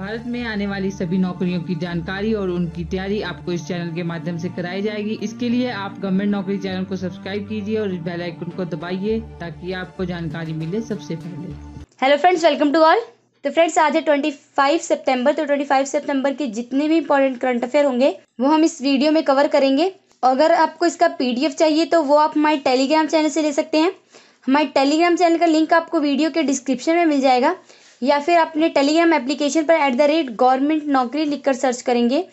भारत में आने वाली सभी नौकरियों की जानकारी और उनकी तैयारी आपको इस चैनल के माध्यम से कराई जाएगी इसके लिए आप गवर्नमेंट नौकरी चैनल को सब्सक्राइब कीजिए और बेल आइकन को दबाइए ताकि आपको जानकारी मिले सबसे पहले hello friends welcome to all तो फ्रेंड्स आज है फाइव सेप्टेम्बर तो फाइव सेप्टेम्बर के जितने भी इम्पोर्टेंट करंट अफेयर होंगे वो हम इस वीडियो में कवर करेंगे अगर आपको इसका पीडीएफ चाहिए तो वो आप हमारे टेलीग्राम चैनल से ले सकते हैं हमारे टेलीग्राम चैनल का लिंक आपको वीडियो के डिस्क्रिप्शन में मिल जाएगा या फिर अपने टेलीग्राम एप्लीकेशन पर एट द रेट गवर्नमेंट नौकरी लिखकर सर्च करेंगे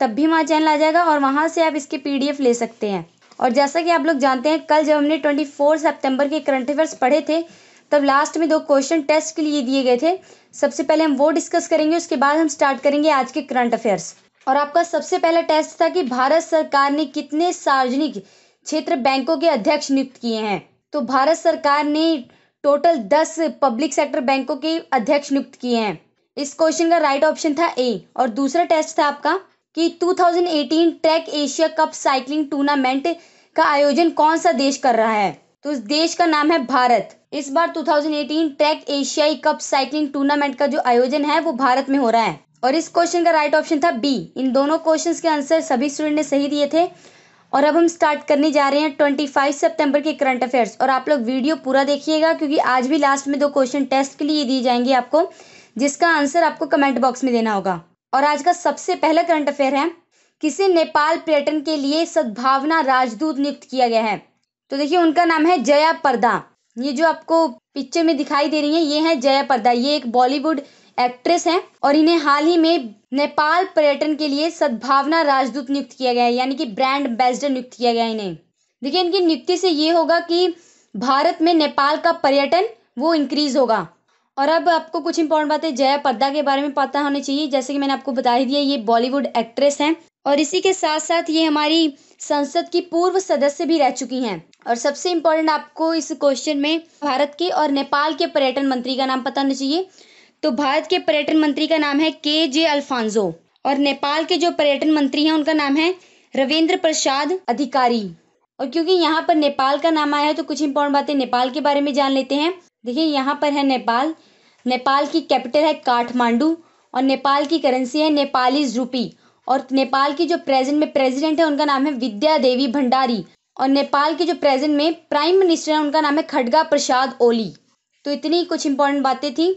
तब भी हमारा चैनल आ जाएगा और वहाँ से आप इसके एफ ले सकते हैं और जैसा कि आप लोग जानते हैं कल जब हमने ट्वेंटी फोर सेप्टेम्बर के करंट अफेयर्स पढ़े थे तब लास्ट में दो क्वेश्चन टेस्ट के लिए दिए गए थे सबसे पहले हम वो डिस्कस करेंगे उसके बाद हम स्टार्ट करेंगे आज के करंट अफेयर्स और आपका सबसे पहला टेस्ट था कि भारत सरकार ने कितने सार्वजनिक क्षेत्र बैंकों के अध्यक्ष नियुक्त किए हैं तो भारत सरकार ने टोटल दस पब्लिक सेक्टर बैंकों के अध्यक्ष नियुक्त किए हैं इस क्वेश्चन का राइट ऑप्शन था ए और दूसरा टेस्ट था आपका कि 2018 track Asia cup cycling tournament का आयोजन कौन सा देश कर रहा है तो इस देश का नाम है भारत इस बार 2018 ट्रैक एशियाई कप साइकिलिंग टूर्नामेंट का जो आयोजन है वो भारत में हो रहा है और इस क्वेश्चन का राइट ऑप्शन था बी इन दोनों क्वेश्चन के आंसर सभी स्टूडेंट ने सही दिए थे और अब हम स्टार्ट करने जा रहे हैं 25 सितंबर के करंट अफेयर्स और आप लोग वीडियो पूरा देखिएगा क्योंकि आज भी लास्ट में दो क्वेश्चन टेस्ट के लिए दिए जाएंगे आपको जिसका आंसर आपको कमेंट बॉक्स में देना होगा और आज का सबसे पहला करंट अफेयर है किसे नेपाल पर्यटन के लिए सद्भावना राजदूत नियुक्त किया गया है तो देखिए उनका नाम है जया पर्दा ये जो आपको पिक्चर में दिखाई दे रही है ये है जया पर्दा ये एक बॉलीवुड एक्ट्रेस हैं और इन्हें हाल ही में नेपाल पर्यटन के लिए सद्भावना राजदूत नियुक्त किया गया है यानी कि ब्रांड एम्बेसडर नियुक्त किया गया इन्हें देखिए इनकी नियुक्ति से ये होगा कि भारत में नेपाल का पर्यटन वो इंक्रीज होगा और अब आपको कुछ इंपॉर्टेंट बातें जया पर्दा के बारे में पता होना चाहिए जैसे कि मैंने आपको बता ही दिया ये बॉलीवुड एक्ट्रेस हैं और इसी के साथ साथ ये हमारी संसद की पूर्व सदस्य भी रह चुकी हैं और सबसे इम्पोर्टेंट आपको इस क्वेश्चन में भारत के और नेपाल के पर्यटन मंत्री का नाम पता होना चाहिए तो भारत के पर्यटन मंत्री का नाम है के जे अल्फांजो और नेपाल के जो पर्यटन मंत्री हैं उनका नाम है रविंद्र प्रसाद अधिकारी और क्योंकि यहाँ पर नेपाल का नाम आया है तो कुछ इंपॉर्टेंट बातें नेपाल के बारे में जान लेते हैं देखिए यहाँ पर है नेपाल नेपाल की कैपिटल है काठमांडू और नेपाल की करेंसी है नेपाली रूपी और नेपाल की जो प्रेजेंट में प्रेजिडेंट है उनका नाम है विद्या देवी भंडारी और नेपाल के जो प्रेजेंट में प्राइम मिनिस्टर है उनका नाम है खडगा प्रसाद ओली तो इतनी कुछ इंपॉर्टेंट बातें थी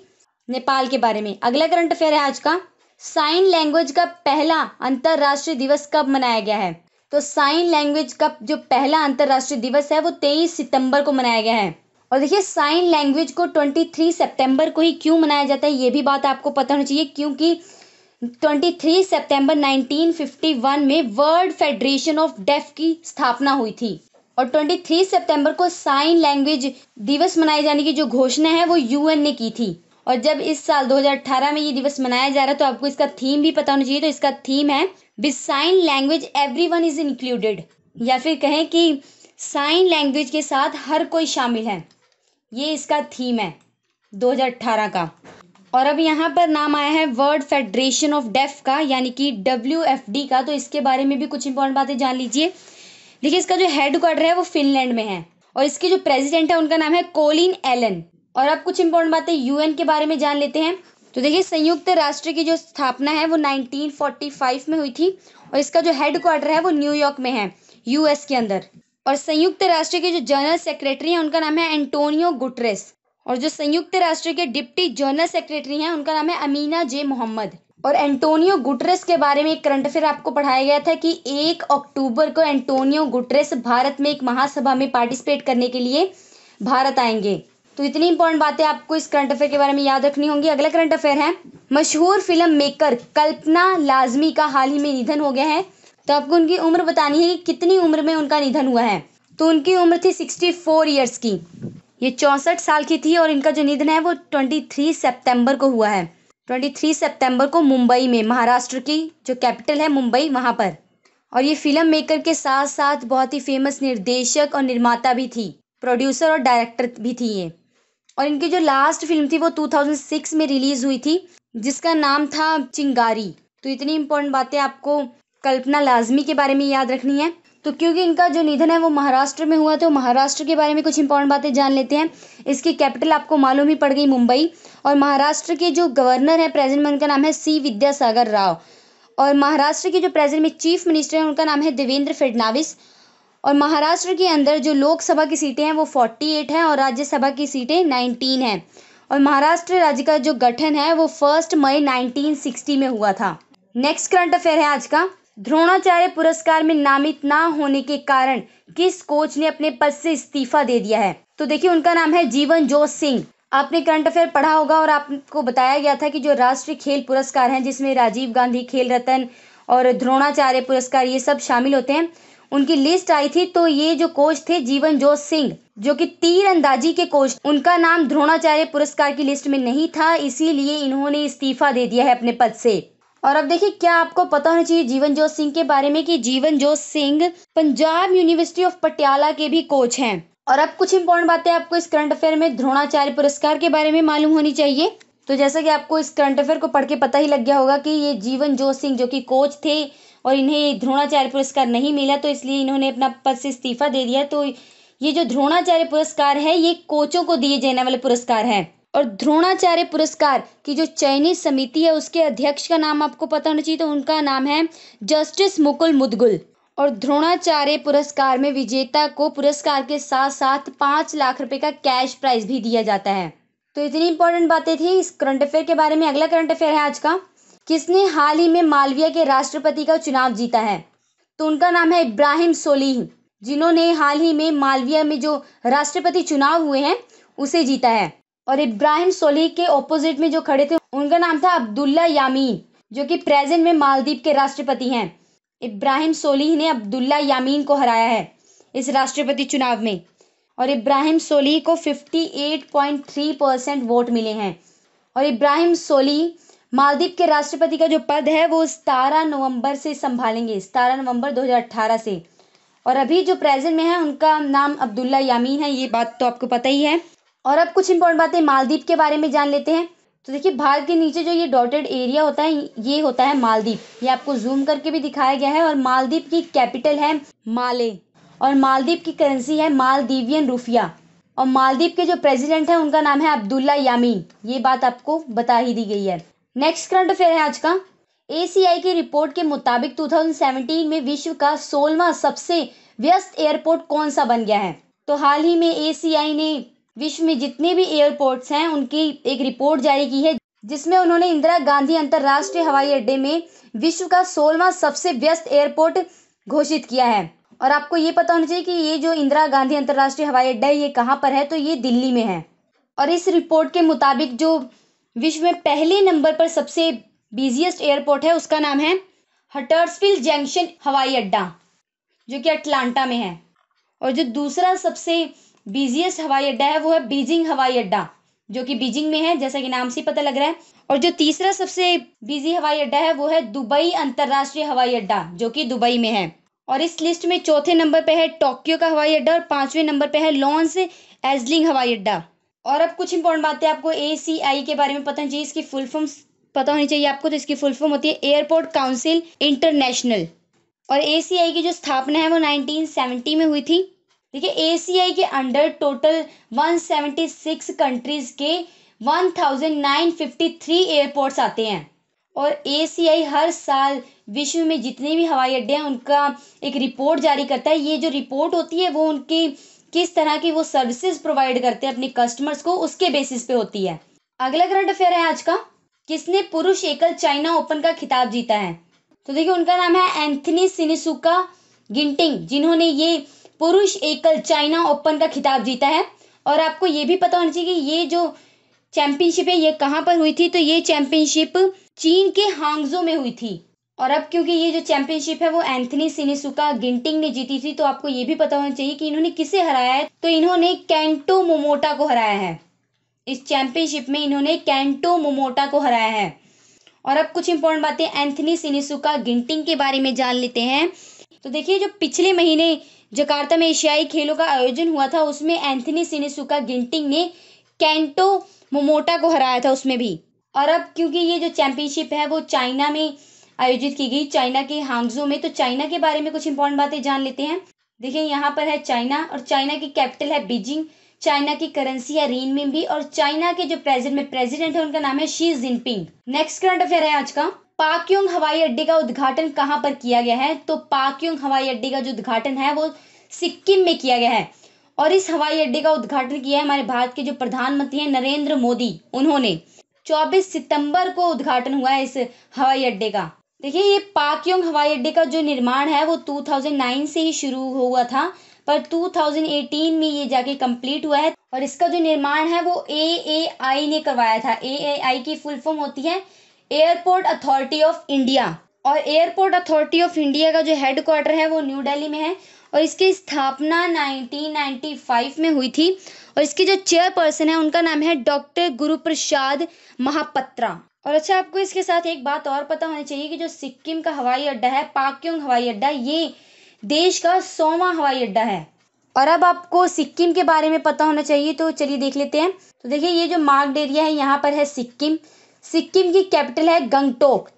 नेपाल के बारे में अगला करंट अफेयर है आज का साइन लैंग्वेज का पहला अंतर्राष्ट्रीय दिवस कब मनाया गया है तो साइन लैंग्वेज का जो पहला अंतर्राष्ट्रीय दिवस है वो 23 सितंबर को मनाया गया है और देखिए साइन लैंग्वेज को 23 सितंबर को ही क्यों मनाया जाता है ये भी बात आपको पता होना चाहिए क्योंकि 23 सितंबर 1951 में वर्ल्ड फेडरेशन ऑफ डेफ की स्थापना हुई थी और 23 सितंबर को साइन लैंग्वेज दिवस मनाए जाने की जो घोषणा है वो यूएन ने की थी और जब इस साल 2018 में ये दिवस मनाया जा रहा है तो आपको इसका थीम भी पता होना चाहिए तो इसका थीम है with sign language every one is included या फिर कहें कि साइन लैंग्वेज के साथ हर कोई शामिल है ये इसका थीम है 2018 का और अब यहाँ पर नाम आया है वर्ल्ड फेडरेशन ऑफ डेफ का यानी कि डब्ल्यू का तो इसके बारे में भी कुछ इंपॉर्टेंट बातें जान लीजिए देखिए इसका जो हेड क्वार्टर है वो फिनलैंड में है और इसके जो प्रेसिडेंट है उनका नाम है कोलिन एलन और अब कुछ इंपॉर्टेंट बातें यूएन के बारे में जान लेते हैं तो देखिए संयुक्त राष्ट्र की जो स्थापना है वो 1945 में हुई थी और इसका जो हेड क्वार्टर है वो न्यूयॉर्क में है यूएस के अंदर और संयुक्त राष्ट्र के जो जनरल सेक्रेटरी हैं उनका नाम है एंटोनियो गुटरेस और जो संयुक्त राष्ट्र के डिप्टी जनरल सेक्रेटरी हैं उनका नाम है अमीना जे मोहम्मद और एंटोनियो गुटरेस के बारे में एक करंट अफेयर आपको पढ़ाया गया था कि एक अक्टूबर को एंटोनियो गुटरेस भारत में एक महासभा में पार्टिसिपेट करने के लिए भारत आएंगे तो इतनी इंपॉर्टेंट बातें आपको इस करंट अफेयर के बारे में याद रखनी होंगी अगला करंट अफेयर है मशहूर फिल्म मेकर कल्पना लाजमी का हाल ही में निधन हो गया है तो आपको उनकी उम्र बतानी है कि कितनी उम्र में उनका निधन हुआ है तो उनकी उम्र थी सिक्सटी फोर ईयर्स की ये चौंसठ साल की थी और इनका जो निधन है वो ट्वेंटी थ्री सेप्टेम्बर को हुआ है ट्वेंटी थ्री सेप्टेम्बर को मुंबई में महाराष्ट्र की जो कैपिटल है मुंबई वहाँ पर और ये फिल्म मेकर के साथ साथ बहुत ही फेमस निर्देशक और निर्माता भी थी प्रोड्यूसर और डायरेक्टर भी थी ये और इनकी जो लास्ट फिल्म थी वो 2006 में रिलीज हुई थी जिसका नाम था चिंगारी तो इतनी इम्पोर्टेंट बातें आपको कल्पना लाजमी के बारे में याद रखनी है तो क्योंकि इनका जो निधन है वो महाराष्ट्र में हुआ तो महाराष्ट्र के बारे में कुछ इंपॉर्टेंट बातें जान लेते हैं इसकी कैपिटल आपको मालूम ही पड़ गई मुंबई और महाराष्ट्र के जो गवर्नर है प्रेजेंट में उनका नाम है सी विद्यासागर राव और महाराष्ट्र के जो प्रेजेंट में चीफ मिनिस्टर हैं उनका नाम है देवेंद्र फडनाविस और महाराष्ट्र के अंदर जो लोकसभा की सीटें हैं वो फोर्टी एट हैं और राज्यसभा की सीटें नाइनटीन हैं और महाराष्ट्र राज्य का जो गठन है वो फर्स्ट मई नाइनटीन सिक्सटी में हुआ था नेक्स्ट करंट अफेयर है आज का द्रोणाचार्य पुरस्कार में नामित ना होने के कारण किस कोच ने अपने पद से इस्तीफा दे दिया है तो देखिए उनका नाम है जीवन जोत सिंह आपने करंट अफेयर पढ़ा होगा और आपको बताया गया था कि जो राष्ट्रीय खेल पुरस्कार हैं जिसमें राजीव गांधी खेल रत्न और द्रोणाचार्य पुरस्कार ये सब शामिल होते हैं उनकी लिस्ट आई थी तो ये जो कोच थे जीवन जोत सिंह जो कि तीर अंदाजी के कोच उनका नाम द्रोणाचार्य पुरस्कार की लिस्ट में नहीं था इसीलिए इन्होंने इस्तीफा दे दिया है अपने पद से और अब देखिए क्या आपको पता होना चाहिए जीवन जोत सिंह के बारे में कि जीवन जोत सिंह पंजाब यूनिवर्सिटी ऑफ पटियाला के भी कोच हैं और अब कुछ इम्पोर्टेंट बातें आपको इस करंट अफेयर में द्रोणाचार्य पुरस्कार के बारे में मालूम होनी चाहिए तो जैसा कि आपको इस करंट अफेयर को पढ़ के पता ही लग गया होगा कि ये जीवन जोत सिंह जो कि कोच थे और इन्हें द्रोणाचार्य पुरस्कार नहीं मिला तो इसलिए इन्होंने अपना पद से इस्तीफा दे दिया तो ये जो द्रोणाचार्य पुरस्कार है ये कोचों को दिए जाने वाले पुरस्कार हैं और द्रोणाचार्य पुरस्कार की जो चयनित समिति है उसके अध्यक्ष का नाम आपको पता होना चाहिए तो उनका नाम है जस्टिस मुकुल मुदगुल और द्रोणाचार्य पुरस्कार में विजेता को पुरस्कार के साथ साथ पाँच लाख रुपए का कैश प्राइज भी दिया जाता है तो इतनी इंपॉर्टेंट बातें थी इस करंट अफेयर के बारे में अगला करंट अफेयर है आज का किसने हाल ही में मालविया के राष्ट्रपति का चुनाव जीता है तो उनका नाम है इब्राहिम सोलीह जिन्होंने हाल ही में मालविया में जो राष्ट्रपति चुनाव हुए हैं उसे जीता है और इब्राहिम सोलीह के ऑपोजिट में जो खड़े थे उनका नाम था अब्दुल्ला यामीन जो कि प्रेजेंट में मालदीप के राष्ट्रपति हैं इब्राहिम सोलीह ने अब्दुल्ला यामीन को हराया है इस राष्ट्रपति चुनाव में और इब्राहिम सोलीह को 58.3 परसेंट वोट मिले हैं और इब्राहिम सोलीह मालदीप के राष्ट्रपति का जो पद है वो सतारह नवंबर से संभालेंगे सतारह नवंबर 2018 से और अभी जो प्रेजेंट में है उनका नाम अब्दुल्ला यामीन है ये बात तो आपको पता ही है और अब कुछ इंपॉर्टेंट बातें मालदीप के बारे में जान लेते हैं तो देखिए भारत के नीचे जो ये डॉटेड एरिया होता है ये होता है मालदीप ये आपको जूम करके भी दिखाया गया है और मालदीप की कैपिटल है माले और मालदीप की करेंसी है मालदीवियन रूफिया और मालदीप के जो प्रेसिडेंट हैं उनका नाम है अब्दुल्ला यामीन ये बात आपको बता ही दी गई है नेक्स्ट करंट अफेयर है आज का एसीआई की रिपोर्ट के मुताबिक 2017 में विश्व का सोलवा सबसे व्यस्त एयरपोर्ट कौन सा बन गया है तो हाल ही में एसीआई ने विश्व में जितने भी एयरपोर्ट्स हैं उनकी एक रिपोर्ट जारी की है जिसमें उन्होंने इंदिरा गांधी अंतर्राष्ट्रीय हवाई अड्डे में विश्व का सोलवा सबसे व्यस्त एयरपोर्ट घोषित किया है और आपको ये पता होना चाहिए कि ये जो इंदिरा गांधी अंतर्राष्ट्रीय हवाई अड्डा है ये कहाँ पर है तो ये दिल्ली में है और इस रिपोर्ट के मुताबिक जो विश्व में पहले नंबर पर सबसे बिजिएस्ट एयरपोर्ट है उसका नाम है हटर्सफिल जंक्शन हवाई अड्डा जो कि अटलांटा में है और जो दूसरा सबसे बिजिएस्ट हवाई अड्डा है वो है बीजिंग हवाई अड्डा जो कि बीजिंग में है जैसा कि नाम से पता लग रहा है और जो तीसरा सबसे बिजी हवाई अड्डा है वो है दुबई अंतर्राष्ट्रीय हवाई अड्डा जो कि दुबई में है और इस लिस्ट में चौथे नंबर पे है टोक्यो का हवाई अड्डा और पांचवें नंबर पे है लॉन्स एजलिंग हवाई अड्डा और अब कुछ इंपॉर्टेंट बातें आपको ए सी आई के बारे में पता चाहिए इसकी फुल फॉर्म पता होनी चाहिए आपको तो इसकी फुल फॉर्म होती है एयरपोर्ट काउंसिल इंटरनेशनल और ए सी आई की जो स्थापना है वो नाइनटीन सेवेंटी में हुई थी ठीक है ए सी आई के under total one seventy six countries के one thousand nine fifty three airports आते हैं और ए सी आई हर साल विश्व में जितने भी हवाई अड्डे हैं उनका एक रिपोर्ट जारी करता है ये जो रिपोर्ट होती है वो उनकी किस तरह की वो सर्विसेज प्रोवाइड करते हैं अपने कस्टमर्स को उसके बेसिस पे होती है अगला करंट अफेयर है आज का किसने पुरुष एकल चाइना ओपन का खिताब जीता है तो देखिए उनका नाम है एंथनी सिनिसुका गिंटिंग जिन्होंने ये पुरुष एकल चाइना ओपन का खिताब जीता है और आपको ये भी पता होना चाहिए कि ये जो चैंपियनशिप है ये कहाँ पर हुई थी तो ये चैंपियनशिप चीन के हांगजो में हुई थी और अब क्योंकि ये जो चैंपियनशिप है वो एंथनी सिनेसुका गिंटिंग ने जीती थी तो आपको ये भी पता होना चाहिए कि इन्होंने किसे हराया है तो इन्होंने कैंटो मोमोटा को हराया है इस चैंपियनशिप में इन्होंने कैंटो मोमोटा को हराया है और अब कुछ इंपॉर्टेंट बातें एंथनी सिनेसुका गिंटिंग के बारे में जान लेते हैं तो देखिए जो पिछले महीने जकार्ता में एशियाई खेलों का आयोजन हुआ था उसमें एंथनी सिनेसुका गिंटिंग ने कैंटो मोमोटा को हराया था उसमें भी और अब क्योंकि ये जो चैंपियनशिप है वो चाइना में आयोजित की गई चाइना के हांगजो में तो चाइना के बारे में कुछ इंपॉर्टेंट बातें जान लेते हैं देखिए यहाँ पर है चाइना और चाइना की कैपिटल है बीजिंग चाइना की करेंसी है भी और चाइना के जो प्रेजिडेंट में प्रेजिडेंट है उनका नाम है Xi Jinping next current affair है आज का पाक्योंग हवाई अड्डे का उद्घाटन कहाँ पर किया गया है तो पाक्योंग हवाई अड्डे का जो उद्घाटन है वो सिक्किम में किया गया है और इस हवाई अड्डे का उद्घाटन किया है हमारे भारत के जो प्रधानमंत्री हैं नरेंद्र मोदी उन्होंने 24 सितंबर को उद्घाटन हुआ है इस हवाई अड्डे का देखिए ये पाकयोंग हवाई अड्डे का जो निर्माण है वो 2009 से ही शुरू हुआ था पर 2018 में ये जाके कंप्लीट हुआ है और इसका जो निर्माण है वो ए ए आई ने करवाया था ए ए आई की फुल फॉर्म होती है एयरपोर्ट अथॉरिटी ऑफ इंडिया और एयरपोर्ट अथॉरिटी ऑफ इंडिया का जो हेड क्वार्टर है वो न्यू दिल्ली में है और इसकी स्थापना 1995 में हुई थी और इसकी जो चेयरपर्सन है उनका नाम है डॉक्टर गुरु प्रसाद महापत्रा और अच्छा आपको इसके साथ एक बात और पता होनी चाहिए कि जो सिक्किम का हवाई अड्डा है पाक्योंग हवाई अड्डा ये देश का सोवा हवाई अड्डा है और अब आपको सिक्किम के बारे में पता होना चाहिए तो चलिए देख लेते हैं तो देखिए ये जो मार्ग एरिया है यहाँ पर है सिक्किम सिक्किम की कैपिटल है गंगटोक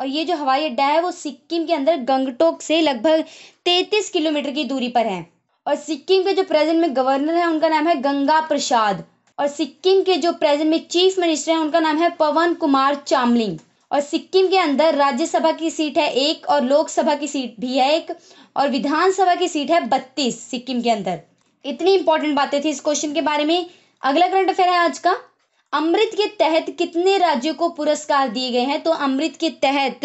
और ये जो हवाई अड्डा है वो सिक्किम के अंदर गंगटोक से लगभग तैतीस किलोमीटर की दूरी पर है और सिक्किम के जो प्रेजेंट में गवर्नर है उनका नाम है गंगा प्रसाद और सिक्किम के जो प्रेजेंट में चीफ मिनिस्टर हैं उनका नाम है पवन कुमार चामलिंग और सिक्किम के अंदर राज्यसभा की सीट है एक और लोकसभा की सीट भी है एक और विधानसभा की सीट है बत्तीस सिक्किम के अंदर इतनी इंपॉर्टेंट बातें थी इस क्वेश्चन के बारे में अगला करंट अफेयर है आज का अमृत के तहत कितने राज्यों को पुरस्कार दिए गए हैं तो अमृत के तहत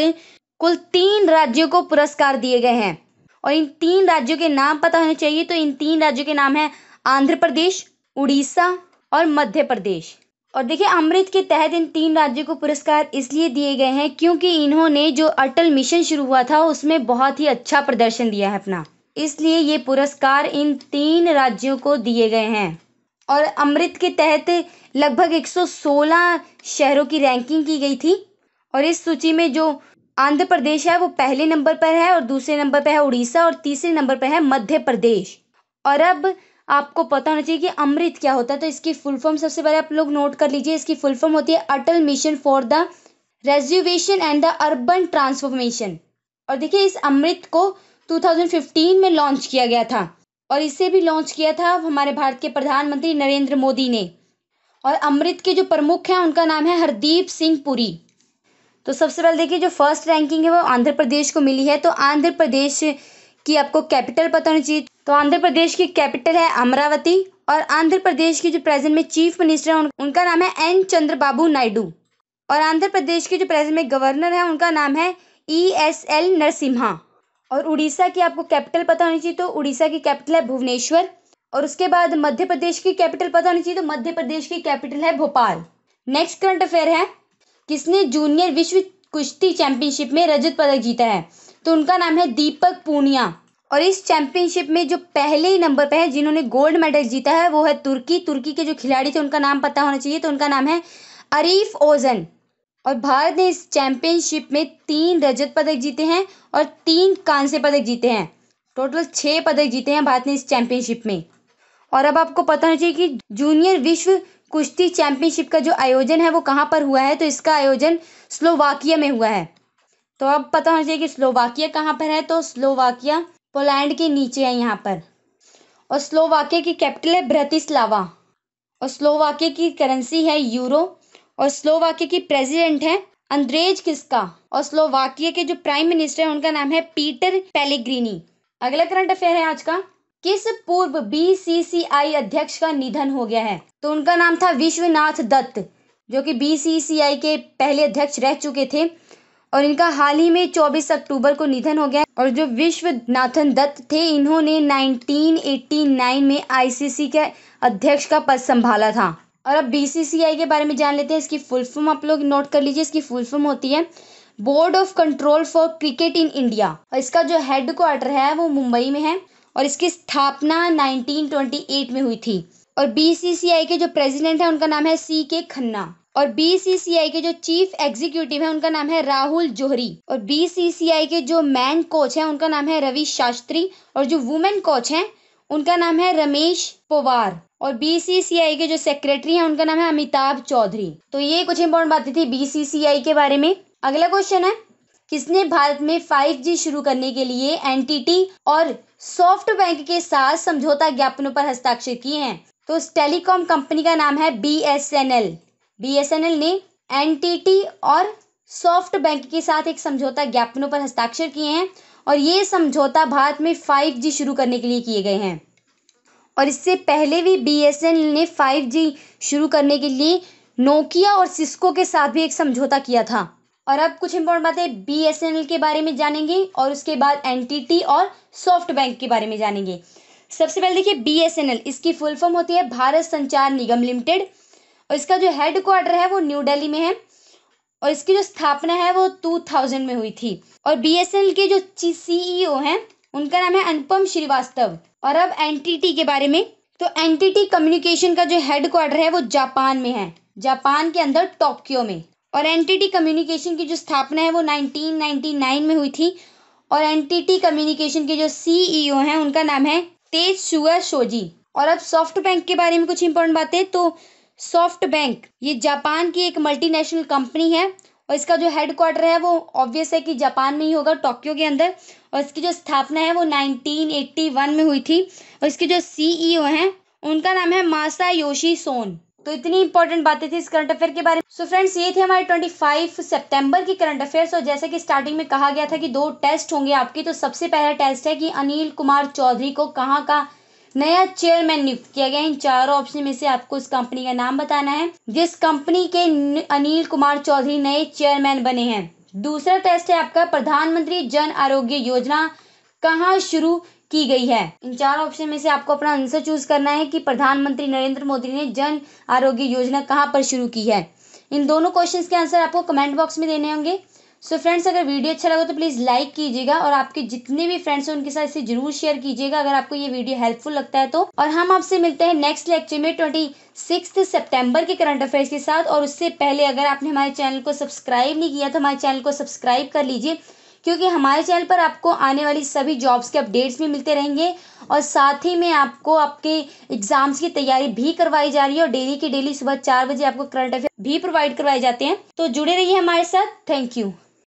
कुल तीन राज्यों को पुरस्कार दिए गए हैं और इन तीन राज्यों के नाम पता होने चाहिए तो इन तीन राज्यों के नाम है आंध्र प्रदेश उड़ीसा और मध्य प्रदेश और देखिए अमृत के तहत इन तीन राज्यों को पुरस्कार इसलिए दिए गए हैं क्योंकि इन्होंने जो अटल मिशन शुरू हुआ था उसमें बहुत ही अच्छा प्रदर्शन दिया है अपना इसलिए ये पुरस्कार इन तीन राज्यों को दिए गए हैं और अमृत के तहत लगभग 116 शहरों की रैंकिंग की गई थी और इस सूची में जो आंध्र प्रदेश है वो पहले नंबर पर है और दूसरे नंबर पर है उड़ीसा और तीसरे नंबर पर है मध्य प्रदेश और अब आपको पता होना चाहिए कि अमृत क्या होता है तो इसकी फुल फॉर्म सबसे पहले आप लोग नोट कर लीजिए इसकी फुल फॉर्म होती है Atal mission for the rejuvenation and the urban transformation और देखिए इस अमृत को 2015 में लॉन्च किया गया था और इसे भी लॉन्च किया था हमारे भारत के प्रधानमंत्री नरेंद्र मोदी ने और अमृत के जो प्रमुख हैं उनका नाम है हरदीप सिंह पुरी तो सबसे पहले देखिए जो फर्स्ट रैंकिंग है वो आंध्र प्रदेश को मिली है तो आंध्र प्रदेश की आपको कैपिटल पता होनी चाहिए तो आंध्र प्रदेश की कैपिटल है अमरावती और आंध्र प्रदेश के जो प्रेजेंट में चीफ मिनिस्टर हैं उनका नाम है एन चंद्रबाबू नायडू और आंध्र प्रदेश के जो प्रेजेंट में गवर्नर हैं उनका नाम है ई एस एल नरसिम्हा और उड़ीसा की आपको कैपिटल पता होनी चाहिए तो उड़ीसा की कैपिटल है भुवनेश्वर और उसके बाद मध्य प्रदेश की कैपिटल पता होनी चाहिए तो मध्य प्रदेश की कैपिटल है भोपाल नेक्स्ट करंट अफेयर है किसने जूनियर विश्व कुश्ती चैंपियनशिप में रजत पदक जीता है तो उनका नाम है दीपक पूनिया और इस चैंपियनशिप में जो पहले ही नंबर पे है जिन्होंने गोल्ड मेडल जीता है वो है तुर्की तुर्की के जो खिलाड़ी थे उनका नाम पता होना चाहिए तो उनका नाम है अरीफ ओजन और भारत ने इस चैंपियनशिप में तीन रजत पदक जीते हैं और तीन कांस्य पदक जीते हैं टोटल छः पदक जीते हैं भारत ने इस चैंपियनशिप में और अब आपको पता होना चाहिए कि जूनियर विश्व कुश्ती चैंपियनशिप का जो आयोजन है वो कहाँ पर हुआ है तो इसका आयोजन स्लोवाकिया में हुआ है तो अब पता होना चाहिए कि स्लोवाकिया कहाँ पर है तो स्लोवाकिया पोलैंड के नीचे है यहाँ पर और स्लोवाकिया की कैपिटल है ब्रतिस्लावा और स्लोवाकिया की करेंसी है यूरो और स्लोवाकिया की प्रेसिडेंट है अंद्रेज किसका और स्लोवाकिया के जो प्राइम मिनिस्टर है उनका नाम है पीटर पेलेग्रीनी अगला करंट अफेयर है आज का किस पूर्व बीसीसीआई अध्यक्ष का निधन हो गया है तो उनका नाम था विश्वनाथ दत्त जो कि बीसीसीआई के पहले अध्यक्ष रह चुके थे और इनका हाल ही में 24 अक्टूबर को निधन हो गया और जो विश्वनाथन दत्त थे इन्होंने 1989 में आईसीसी के अध्यक्ष का पद संभाला था और अब बीसीसीआई के बारे में जान लेते हैं इसकी फुल फॉर्म आप लोग नोट कर लीजिए इसकी फुल फॉर्म होती है board of control for cricket in India और इसका जो हेड क्वार्टर है वो मुंबई में है और इसकी स्थापना 1928 में हुई थी और बीसीसीआई के जो प्रेसिडेंट है उनका नाम है सी के खन्ना और बीसीसीआई के जो चीफ एग्जीक्यूटिव है उनका नाम है राहुल जोहरी और बीसीसीआई के जो मैन कोच है उनका नाम है रवि शास्त्री और जो वुमेन कोच है उनका नाम है रमेश पवार और बीसीसीआई के जो सेक्रेटरी है उनका नाम है अमिताभ चौधरी तो ये कुछ इंपॉर्टेंट बातें थी बीसीसीआई के बारे में अगला क्वेश्चन है किसने भारत में 5G शुरू करने के लिए एनटीटी और सॉफ्ट बैंक के साथ समझौता ज्ञापनों पर हस्ताक्षर किए हैं तो टेलीकॉम कंपनी का नाम है बीएसएनएल बीएसएनएल ने एनटीटी और सॉफ्ट बैंक के साथ एक समझौता ज्ञापनों पर हस्ताक्षर किए हैं और ये समझौता भारत में फाइव जी शुरू करने के लिए किए गए हैं और इससे पहले भी बीएसएनएल ने फाइव जी शुरू करने के लिए नोकिया और सिस्को के साथ भी एक समझौता किया था और अब कुछ इंपॉर्टेंट बातें बीएसएनएल के बारे में जानेंगे और उसके बाद एनटीटी और सॉफ्ट बैंक के बारे में जानेंगे सबसे पहले देखिए बीएसएनएल इसकी फुल फॉर्म होती है भारत संचार निगम लिमिटेड और इसका जो हेड क्वार्टर है वो न्यू दिल्ली में है और इसकी जो स्थापना है वो 2000 में हुई थी और एल के जो सीईओ e हैं उनका नाम है अनुपम श्रीवास्तव और अब एनटीटी के बारे में तो एनटीटी कम्युनिकेशन का जो हेड क्वार्टर है वो जापान में है जापान के अंदर टोक्यो में और एनटीटी कम्युनिकेशन की जो स्थापना है वो 1999 में हुई थी और एनटीटी कम्युनिकेशन के जो सीईओ e हैं उनका नाम है तेज शुगर शोजी और अब सॉफ्ट बैंक के बारे में कुछ इंपॉर्टेंट बातें तो सॉफ्ट बैंक ये जापान की एक मल्टीनेशनल कंपनी है और इसका जो हेडक्वार्टर है वो ऑब्वियस है कि जापान में ही होगा टोक्यो के अंदर और इसकी जो स्थापना है वो 1981 में हुई थी और इसके जो सीईओ e हैं उनका नाम है मासा योशी सोन तो इतनी इंपॉर्टेंट बातें थी इस करंट अफेयर के बारे में सो फ्रेंड्स ये थे हमारे 25 सितंबर की करंट अफेयर्स और जैसे कि स्टार्टिंग में कहा गया था कि दो टेस्ट होंगे आपके तो सबसे पहला टेस्ट है कि अनिल कुमार चौधरी को कहाँ का नया चेयरमैन नियुक्त किया गया इन चारों ऑप्शन में से आपको इस कंपनी का नाम बताना है जिस कंपनी के अनिल कुमार चौधरी नए चेयरमैन बने हैं दूसरा टेस्ट है आपका प्रधानमंत्री जन आरोग्य योजना कहाँ शुरू की गई है इन चार ऑप्शन में से आपको अपना आंसर चूज करना है कि प्रधानमंत्री नरेंद्र मोदी ने जन आरोग्य योजना कहाँ पर शुरू की है इन दोनों क्वेश्चंस के आंसर आपको कमेंट बॉक्स में देने होंगे सो so फ्रेंड्स अगर वीडियो अच्छा लगा तो प्लीज़ लाइक कीजिएगा और आपके जितने भी फ्रेंड्स हैं उनके साथ इसे जरूर शेयर कीजिएगा अगर आपको ये वीडियो हेल्पफुल लगता है तो और हम आपसे मिलते हैं नेक्स्ट लेक्चर में ट्वेंटी सिक्स सितंबर के करंट अफेयर्स के साथ और उससे पहले अगर आपने हमारे चैनल को सब्सक्राइब नहीं किया तो हमारे चैनल को सब्सक्राइब कर लीजिए क्योंकि हमारे चैनल पर आपको आने वाली सभी जॉब्स के अपडेट्स भी मिलते रहेंगे और साथ ही में आपको आपके एग्जाम्स की तैयारी भी करवाई जा रही है और डेली की डेली सुबह चार बजे आपको करंट अफेयर भी प्रोवाइड करवाए जाते हैं तो जुड़े रहिए हमारे साथ थैंक यू